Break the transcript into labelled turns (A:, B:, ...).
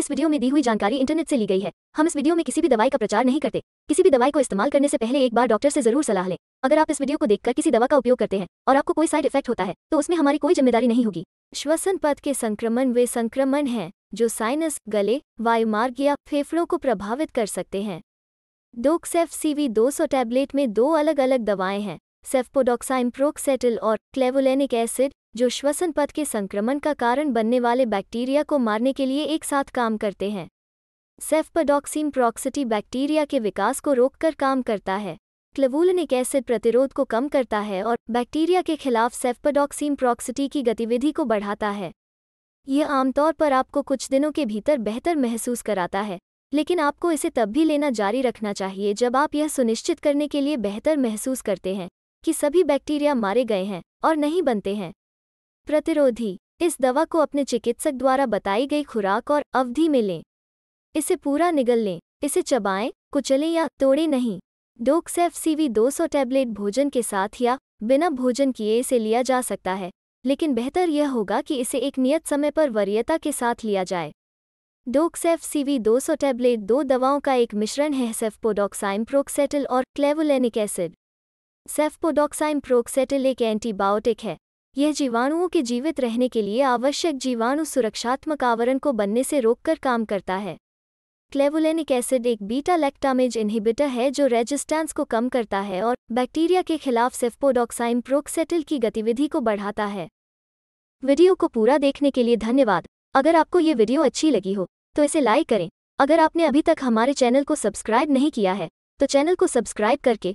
A: इस वीडियो में दी हुई जानकारी इंटरनेट से ली गई है हम इस वीडियो में किसी भी दवाई का प्रचार नहीं करते किसी भी दवाई को इस्तेमाल करने से पहले एक बार डॉक्टर से जरूर सलाह लें अगर आप इस वीडियो को देखकर किसी दवा का उपयोग करते हैं और आपको कोई साइड इफेक्ट होता है तो उसमें हमारी कोई जिम्मेदारी नहीं होगी श्वसन पथ के संक्रमण वे संक्रमण हैं जो साइनस गले वायुमार्ग या फेफड़ों को प्रभावित कर सकते हैं डोक्सेफ सीवी 200 टैबलेट में दो अलग अलग दवाएं हैं सेफ्पोडोक्साइम प्रोक्सेटिल और क्लेवोलेनिक एसिड जो श्वसन पथ के संक्रमण का कारण बनने वाले बैक्टीरिया को मारने के लिए एक साथ काम करते हैं सेफ्पडॉक्सिम प्रोक्सिटी बैक्टीरिया के विकास को रोककर काम करता है क्लेवोलेनिक एसिड प्रतिरोध को कम करता है और बैक्टीरिया के खिलाफ सेफ्पडॉक्सिम प्रोक्सिटी की गतिविधि को बढ़ाता है यह आमतौर पर आपको कुछ दिनों के भीतर बेहतर महसूस कराता है लेकिन आपको इसे तब भी लेना जारी रखना चाहिए जब आप यह सुनिश्चित करने के लिए बेहतर महसूस करते हैं कि सभी बैक्टीरिया मारे गए हैं और नहीं बनते हैं प्रतिरोधी इस दवा को अपने चिकित्सक द्वारा बताई गई खुराक और अवधि में लें इसे पूरा निगल लें इसे चबाएं कुचलें या तोड़ें नहीं डोक्सेफ सीवी सौ टैबलेट भोजन के साथ या बिना भोजन किए इसे लिया जा सकता है लेकिन बेहतर यह होगा कि इसे एक नियत समय पर वरीयता के साथ लिया जाए डोक्सेफ सीवी सौ टैबलेट दो दवाओं का एक मिश्रण है सेफ्पोडॉक्साइम प्रोक्सेटल और क्लेवोलेनिक एसिड सेफ्पोडॉक्साइम प्रोक्सेटिल एक एंटीबायोटिक है यह जीवाणुओं के जीवित रहने के लिए आवश्यक जीवाणु सुरक्षात्मक आवरण को बनने से रोककर काम करता है क्लेवुलेनिक एसिड एक बीटा लेक्टामेज इनहिबिटर है जो रेजिस्टेंस को कम करता है और बैक्टीरिया के खिलाफ सेफ्पोडॉक्साइम प्रोक्सेटिल की गतिविधि को बढ़ाता है वीडियो को पूरा देखने के लिए धन्यवाद अगर आपको ये वीडियो अच्छी लगी हो तो इसे लाइक करें अगर आपने अभी तक हमारे चैनल को सब्सक्राइब नहीं किया है तो चैनल को सब्सक्राइब करके